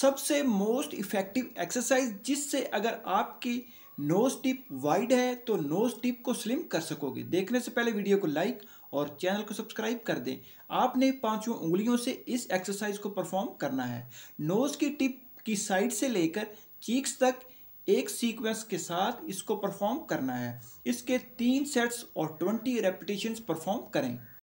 सबसे most effective exercise जिससे अगर आपकी नोज टिप वाइड है तो नोज टिप को स्लिम कर सकोगे देखने से पहले वीडियो को लाइक और चैनल को सब्सक्राइब कर दें आपने पांचों उंगलियों से इस एक्सरसाइज को परफॉर्म करना है नोज़ की टिप की साइड से लेकर चीक्स तक एक सीक्वेंस के साथ इसको परफॉर्म करना है इसके तीन सेट्स और ट्वेंटी रेपिटेशन परफॉर्म करें